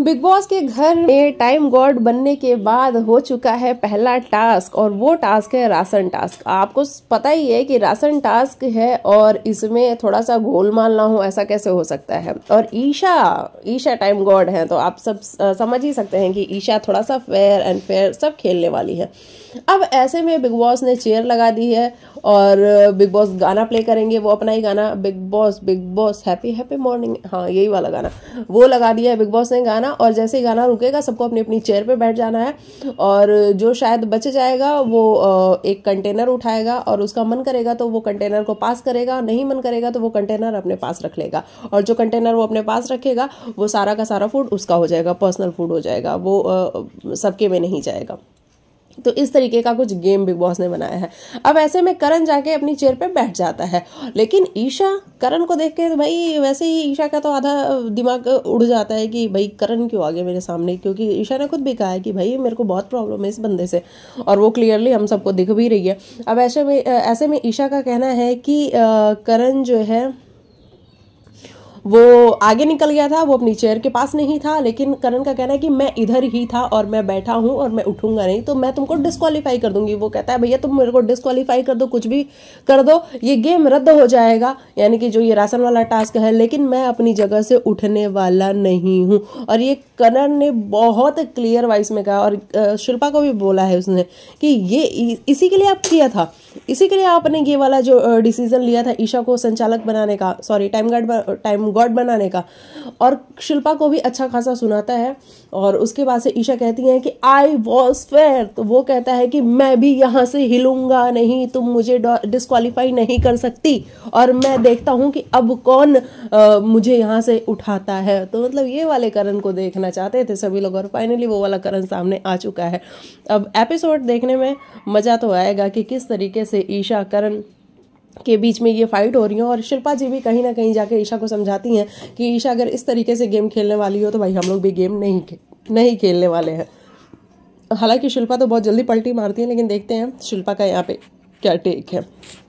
big boss के घर में टाइम गॉड बनने के बाद हो चुका है पहला टास्क और वो टास्क है राशन टास्क आपको पता ही है कि राशन टास्क है और इसमें थोड़ा सा गोलमाल ना हो ऐसा कैसे हो सकता है और ईशा ईशा टाइम गॉड है तो आप सब समझ ही सकते हैं कि ईशा थोड़ा सा फेयर एंड फेयर सब खेलने वाली है अब ऐसे में बिग बॉस ने चेयर लगा दी है और बिग बॉस गाना प्ले करेंगे वो अपना ही गाना big boss big boss happy happy morning हाँ यही वाला गाना वो लगा दिया है बिग बॉस ने गाना और जैसे ही गाना रुकेगा सबको अपनी अपनी चेयर पर बैठ जाना है और जो शायद बच जाएगा वो एक कंटेनर उठाएगा और उसका मन करेगा तो वो कंटेनर को पास करेगा नहीं मन करेगा तो वो कंटेनर अपने पास रख लेगा और जो कंटेनर वो अपने पास रखेगा वो सारा का सारा फूड उसका हो जाएगा पर्सनल फूड हो जाएगा वो सबके में नहीं जाएगा तो इस तरीके का कुछ गेम बिग बॉस ने बनाया है अब ऐसे में करण जाके अपनी चेयर पे बैठ जाता है लेकिन ईशा करण को देख के भाई वैसे ही ईशा का तो आधा दिमाग उड़ जाता है कि भाई करण क्यों आ गया मेरे सामने क्योंकि ईशा ने खुद भी कहा है कि भाई मेरे को बहुत प्रॉब्लम है इस बंदे से और वो क्लियरली हम सबको दिख भी रही है अब ऐसे में ऐसे में ईशा का कहना है कि करण जो है वो आगे निकल गया था वो अपनी चेयर के पास नहीं था लेकिन करण का कहना है कि मैं इधर ही था और मैं बैठा हूँ और मैं उठूंगा नहीं तो मैं तुमको डिस्कवालीफाई कर दूंगी वो कहता है भैया तुम मेरे को डिस्कवालीफाई कर दो कुछ भी कर दो ये गेम रद्द हो जाएगा यानी कि जो ये राशन वाला टास्क है लेकिन मैं अपनी जगह से उठने वाला नहीं हूँ और ये करण ने बहुत क्लियर वाइस में कहा और शिल्पा को भी बोला है उसने कि ये इसी के लिए आप किया था इसी के लिए आपने ये वाला जो डिसीजन लिया था ईशा को संचालक बनाने का sorry time guard time god बनाने का और शिल्पा को भी अच्छा खासा सुनाता है और उसके बाद से ईशा कहती है कि आई वॉज फेयर तो वो कहता है कि मैं भी यहाँ से हिलूंगा नहीं तुम मुझे डिस्कालीफाई नहीं कर सकती और मैं देखता हूँ कि अब कौन आ, मुझे यहाँ से उठाता है तो मतलब ये वाले करण को देखना चाहते थे सभी लोग और फाइनली वो वाला करण सामने आ चुका है अब एपिसोड देखने में मज़ा तो आएगा कि किस तरीके से ईशा करण के बीच में ये फाइट हो रही है और शिल्पा जी भी कहीं ना कहीं जाके ईशा को समझाती हैं कि ईशा अगर इस तरीके से गेम खेलने वाली हो तो भाई हम लोग भी गेम नहीं खे, नहीं खेलने वाले हैं हालांकि शिल्पा तो बहुत जल्दी पलटी मारती है लेकिन देखते हैं शिल्पा का यहाँ पे क्या टेक है